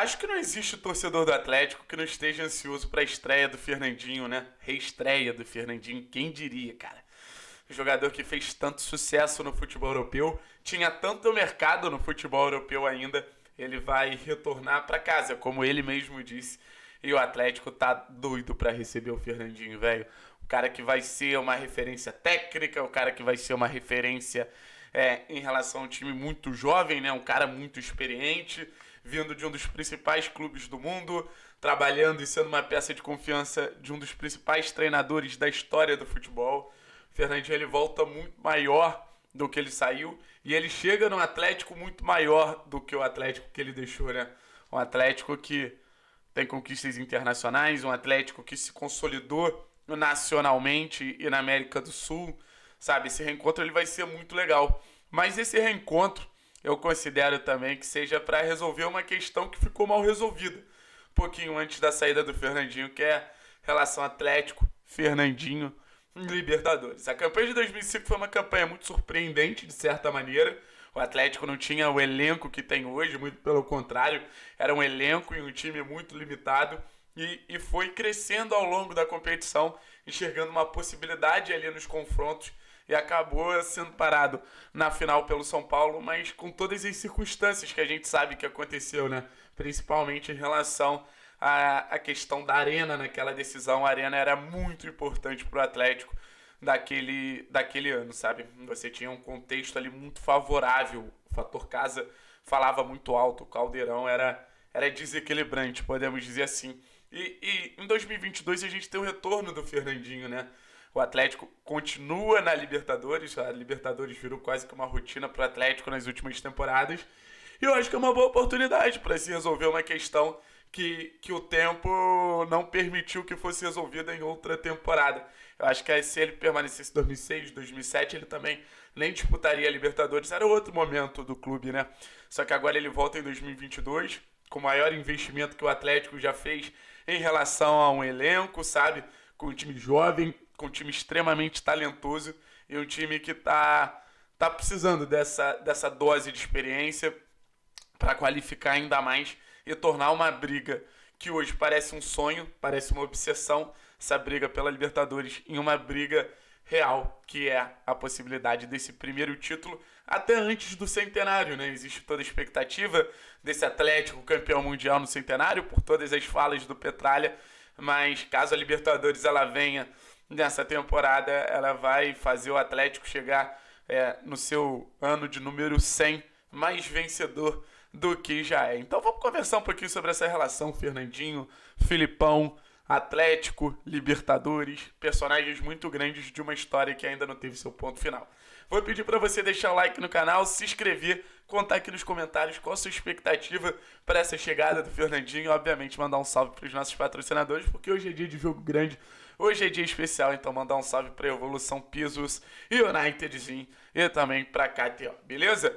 Acho que não existe torcedor do Atlético que não esteja ansioso para a estreia do Fernandinho, né? Reestreia do Fernandinho, quem diria, cara? O jogador que fez tanto sucesso no futebol europeu, tinha tanto mercado no futebol europeu ainda, ele vai retornar para casa, como ele mesmo disse. E o Atlético tá doido para receber o Fernandinho, velho. O cara que vai ser uma referência técnica, o cara que vai ser uma referência é, em relação a um time muito jovem, né? Um cara muito experiente vindo de um dos principais clubes do mundo, trabalhando e sendo uma peça de confiança de um dos principais treinadores da história do futebol. Fernandinho ele volta muito maior do que ele saiu e ele chega num Atlético muito maior do que o Atlético que ele deixou, né? Um Atlético que tem conquistas internacionais, um Atlético que se consolidou nacionalmente e na América do Sul, sabe? Esse reencontro ele vai ser muito legal. Mas esse reencontro eu considero também que seja para resolver uma questão que ficou mal resolvida. Um pouquinho antes da saída do Fernandinho, que é relação Atlético, Fernandinho, Libertadores. A campanha de 2005 foi uma campanha muito surpreendente, de certa maneira. O Atlético não tinha o elenco que tem hoje, muito pelo contrário, era um elenco e um time muito limitado. E, e foi crescendo ao longo da competição, enxergando uma possibilidade ali nos confrontos e acabou sendo parado na final pelo São Paulo, mas com todas as circunstâncias que a gente sabe que aconteceu, né? Principalmente em relação à, à questão da arena naquela decisão. A arena era muito importante para o Atlético daquele, daquele ano, sabe? Você tinha um contexto ali muito favorável. O fator casa falava muito alto, o caldeirão era, era desequilibrante, podemos dizer assim. E, e em 2022 a gente tem o retorno do Fernandinho, né? O Atlético continua na Libertadores. A Libertadores virou quase que uma rotina para o Atlético nas últimas temporadas. E eu acho que é uma boa oportunidade para se resolver uma questão que, que o tempo não permitiu que fosse resolvida em outra temporada. Eu acho que se ele permanecesse em 2006, 2007, ele também nem disputaria a Libertadores. Era outro momento do clube, né? Só que agora ele volta em 2022, com o maior investimento que o Atlético já fez em relação a um elenco, sabe? Com um time jovem, com um time extremamente talentoso e um time que tá, tá precisando dessa, dessa dose de experiência para qualificar ainda mais e tornar uma briga que hoje parece um sonho, parece uma obsessão, essa briga pela Libertadores em uma briga real, que é a possibilidade desse primeiro título até antes do centenário, né? Existe toda a expectativa desse Atlético campeão mundial no centenário por todas as falas do Petralha, mas caso a Libertadores ela venha nessa temporada ela vai fazer o Atlético chegar é, no seu ano de número 100 mais vencedor do que já é. Então vamos conversar um pouquinho sobre essa relação Fernandinho, Filipão, Atlético, Libertadores, personagens muito grandes de uma história que ainda não teve seu ponto final. Vou pedir para você deixar o like no canal, se inscrever, contar aqui nos comentários qual a sua expectativa para essa chegada do Fernandinho, e obviamente mandar um salve para os nossos patrocinadores, porque hoje é dia de jogo grande Hoje é dia especial, então mandar um salve pra Evolução Pisos e Unitedzinho e também pra KTO, beleza?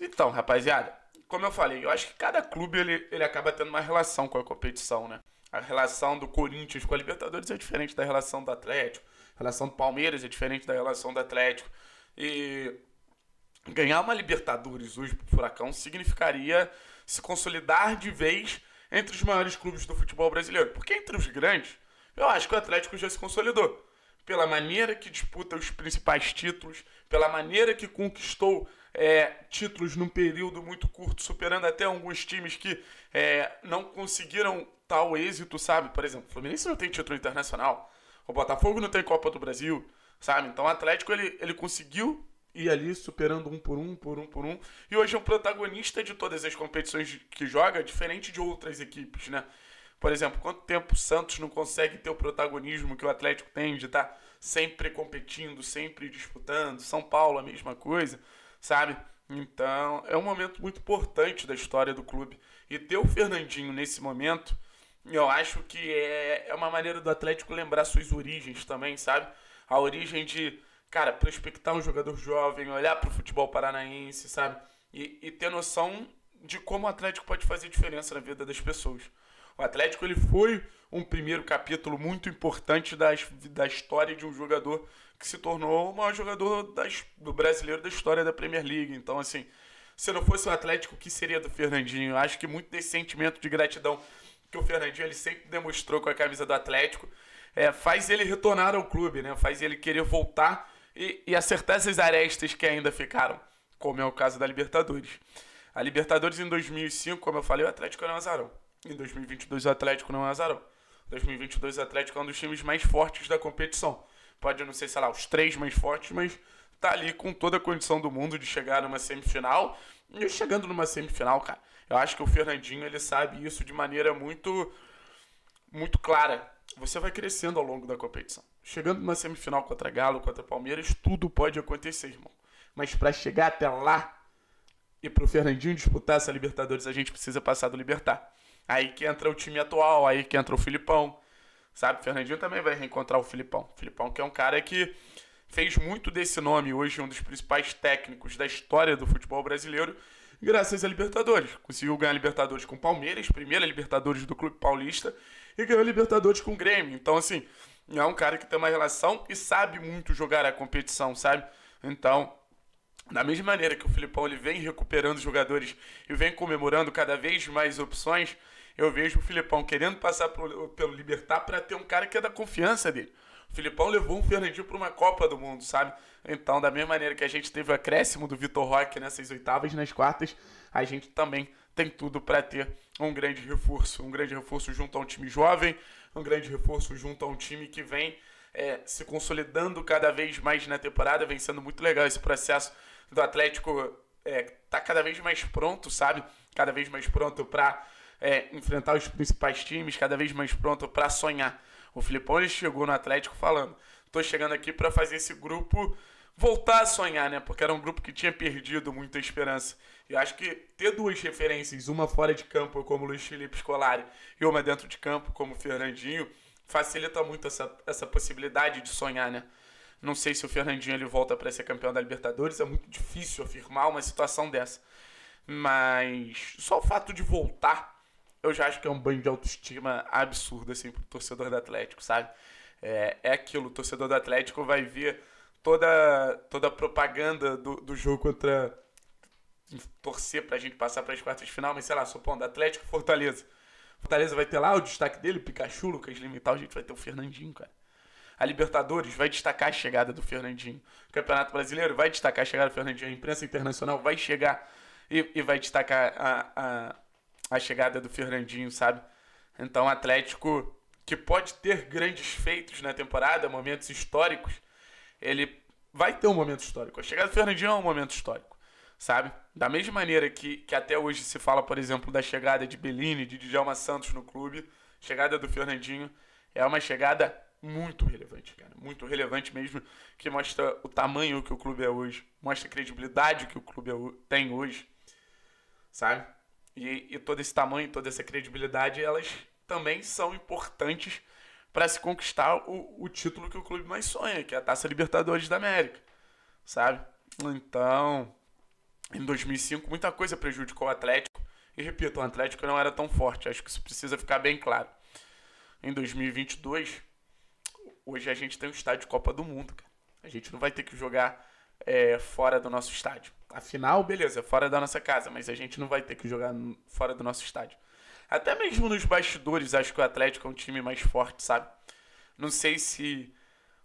Então, rapaziada, como eu falei, eu acho que cada clube ele, ele acaba tendo uma relação com a competição, né? A relação do Corinthians com a Libertadores é diferente da relação do Atlético. A relação do Palmeiras é diferente da relação do Atlético. E ganhar uma Libertadores hoje pro Furacão significaria se consolidar de vez entre os maiores clubes do futebol brasileiro. Porque entre os grandes, eu acho que o Atlético já se consolidou. Pela maneira que disputa os principais títulos, pela maneira que conquistou é, títulos num período muito curto, superando até alguns times que é, não conseguiram tal êxito, sabe? Por exemplo, o Fluminense não tem título internacional, o Botafogo não tem Copa do Brasil, sabe? Então o Atlético ele, ele conseguiu ir ali superando um por um, por um por um, e hoje é um protagonista de todas as competições que joga, diferente de outras equipes, né? Por exemplo, quanto tempo o Santos não consegue ter o protagonismo que o Atlético tem de estar tá sempre competindo, sempre disputando? São Paulo, a mesma coisa, sabe? Então, é um momento muito importante da história do clube. E ter o Fernandinho nesse momento, eu acho que é, é uma maneira do Atlético lembrar suas origens também, sabe? A origem de, cara, prospectar um jogador jovem, olhar para o futebol paranaense, sabe? E, e ter noção de como o Atlético pode fazer diferença na vida das pessoas. O Atlético ele foi um primeiro capítulo muito importante da, da história de um jogador que se tornou o maior jogador das, do brasileiro da história da Premier League. Então, assim, se não fosse o Atlético, o que seria do Fernandinho? Acho que muito desse sentimento de gratidão que o Fernandinho ele sempre demonstrou com a camisa do Atlético é, faz ele retornar ao clube, né? faz ele querer voltar e, e acertar essas arestas que ainda ficaram, como é o caso da Libertadores. A Libertadores em 2005, como eu falei, o Atlético era um azarão. Em 2022 o Atlético não é azarão. 2022 o Atlético é um dos times mais fortes da competição. Pode não ser, sei lá, os três mais fortes, mas tá ali com toda a condição do mundo de chegar numa semifinal. E chegando numa semifinal, cara, eu acho que o Fernandinho ele sabe isso de maneira muito muito clara. Você vai crescendo ao longo da competição. Chegando numa semifinal contra Galo, contra Palmeiras, tudo pode acontecer, irmão. Mas para chegar até lá e pro Fernandinho disputar essa Libertadores, a gente precisa passar do Libertar. Aí que entra o time atual, aí que entra o Filipão. Sabe, o Fernandinho também vai reencontrar o Filipão. O Filipão que é um cara que fez muito desse nome hoje, um dos principais técnicos da história do futebol brasileiro, graças a Libertadores. Conseguiu ganhar Libertadores com o Palmeiras, primeira Libertadores do Clube Paulista, e ganhou Libertadores com o Grêmio. Então, assim, é um cara que tem uma relação e sabe muito jogar a competição, sabe? Então, da mesma maneira que o Filipão ele vem recuperando jogadores e vem comemorando cada vez mais opções, eu vejo o Filipão querendo passar pelo, pelo Libertar para ter um cara que é da confiança dele. O Filipão levou um Fernandinho para uma Copa do Mundo, sabe? Então, da mesma maneira que a gente teve o acréscimo do Vitor Roque nessas oitavas, nas quartas, a gente também tem tudo para ter um grande reforço. Um grande reforço junto a um time jovem, um grande reforço junto a um time que vem é, se consolidando cada vez mais na temporada, vem sendo muito legal esse processo do Atlético. É, tá cada vez mais pronto, sabe? Cada vez mais pronto para é, enfrentar os principais times, cada vez mais pronto para sonhar. O Filipão ele chegou no Atlético falando: estou chegando aqui para fazer esse grupo voltar a sonhar, né? Porque era um grupo que tinha perdido muita esperança. E acho que ter duas referências, uma fora de campo, como Luiz Felipe Scolari, e uma dentro de campo, como Fernandinho, facilita muito essa, essa possibilidade de sonhar, né? Não sei se o Fernandinho ele volta para ser campeão da Libertadores, é muito difícil afirmar uma situação dessa. Mas só o fato de voltar eu já acho que é um banho de autoestima absurdo, assim, pro torcedor do Atlético, sabe? É, é aquilo, o torcedor do Atlético vai ver toda, toda a propaganda do, do jogo contra. torcer pra gente passar para as quartas de final, mas sei lá, supondo, Atlético Fortaleza. Fortaleza vai ter lá o destaque dele, Pikachu, Lucas Limital, a gente vai ter o Fernandinho, cara. A Libertadores vai destacar a chegada do Fernandinho. O Campeonato Brasileiro vai destacar a chegada do Fernandinho. A imprensa internacional vai chegar e, e vai destacar a, a a chegada do Fernandinho, sabe? Então, Atlético que pode ter grandes feitos na temporada, momentos históricos, ele vai ter um momento histórico. A chegada do Fernandinho é um momento histórico, sabe? Da mesma maneira que, que até hoje se fala, por exemplo, da chegada de Bellini, de Djalma Santos no clube, chegada do Fernandinho é uma chegada muito relevante, cara. Muito relevante mesmo, que mostra o tamanho que o clube é hoje, mostra a credibilidade que o clube é, tem hoje, sabe? E, e todo esse tamanho, toda essa credibilidade, elas também são importantes para se conquistar o, o título que o clube mais sonha, que é a Taça Libertadores da América, sabe? Então, em 2005, muita coisa prejudicou o Atlético. E repito, o Atlético não era tão forte, acho que isso precisa ficar bem claro. Em 2022, hoje a gente tem um estádio de Copa do Mundo, cara. A gente não vai ter que jogar é, fora do nosso estádio. Afinal, beleza, fora da nossa casa, mas a gente não vai ter que jogar fora do nosso estádio. Até mesmo nos bastidores, acho que o Atlético é um time mais forte, sabe? Não sei se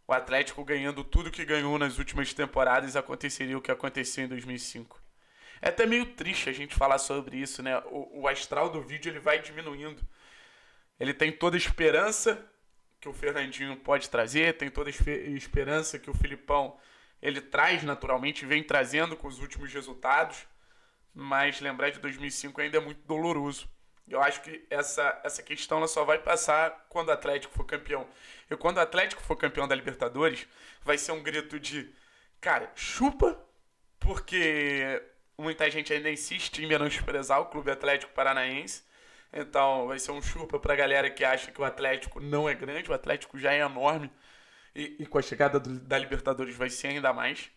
o Atlético ganhando tudo que ganhou nas últimas temporadas aconteceria o que aconteceu em 2005. É até meio triste a gente falar sobre isso, né? O, o astral do vídeo ele vai diminuindo. Ele tem toda a esperança que o Fernandinho pode trazer, tem toda a esperança que o Filipão ele traz naturalmente, vem trazendo com os últimos resultados, mas lembrar de 2005 ainda é muito doloroso. Eu acho que essa, essa questão ela só vai passar quando o Atlético for campeão. E quando o Atlético for campeão da Libertadores, vai ser um grito de, cara, chupa, porque muita gente ainda insiste em menosprezar o Clube Atlético Paranaense. Então vai ser um chupa para a galera que acha que o Atlético não é grande, o Atlético já é enorme e, e com a chegada do, da Libertadores vai ser ainda mais.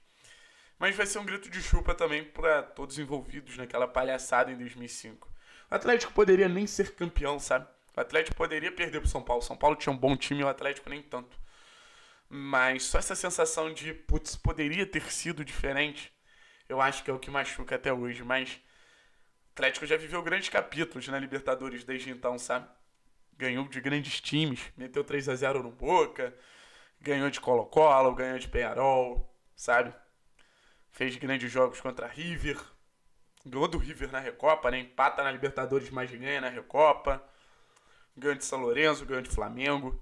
Mas vai ser um grito de chupa também para todos envolvidos naquela palhaçada em 2005. O Atlético poderia nem ser campeão, sabe? O Atlético poderia perder o São Paulo. São Paulo tinha um bom time, o Atlético nem tanto. Mas só essa sensação de, putz, poderia ter sido diferente, eu acho que é o que machuca até hoje. Mas o Atlético já viveu grandes capítulos na né, Libertadores desde então, sabe? Ganhou de grandes times, meteu 3 a 0 no Boca, ganhou de Colo-Colo, ganhou de Penharol, sabe? Fez grandes jogos contra River, ganhou do River na Recopa, né? Empata na Libertadores, mas ganha na Recopa. Ganhou de São Lourenço, ganhou de Flamengo.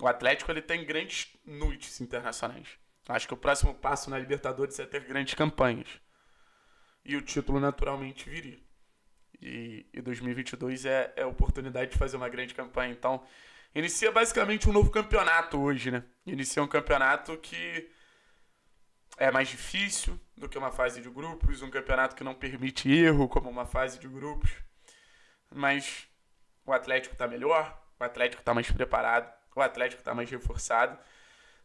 O Atlético ele tem grandes noites internacionais. Acho que o próximo passo na Libertadores é ter grandes campanhas. E o título naturalmente viria. E, e 2022 é, é a oportunidade de fazer uma grande campanha. Então, Inicia basicamente um novo campeonato hoje, né? Inicia um campeonato que é mais difícil do que uma fase de grupos, um campeonato que não permite erro, como uma fase de grupos. Mas o Atlético está melhor, o Atlético está mais preparado, o Atlético está mais reforçado.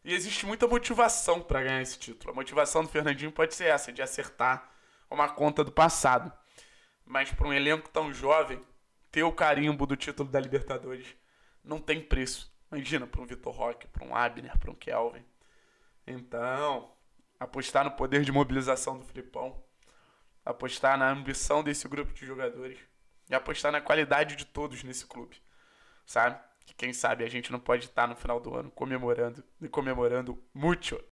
E existe muita motivação para ganhar esse título. A motivação do Fernandinho pode ser essa, de acertar uma conta do passado. Mas para um elenco tão jovem, ter o carimbo do título da Libertadores não tem preço. Imagina para um Vitor Roque, para um Abner, para um Kelvin. Então, apostar no poder de mobilização do Filipão, apostar na ambição desse grupo de jogadores e apostar na qualidade de todos nesse clube, sabe? Que quem sabe a gente não pode estar tá no final do ano comemorando e comemorando muito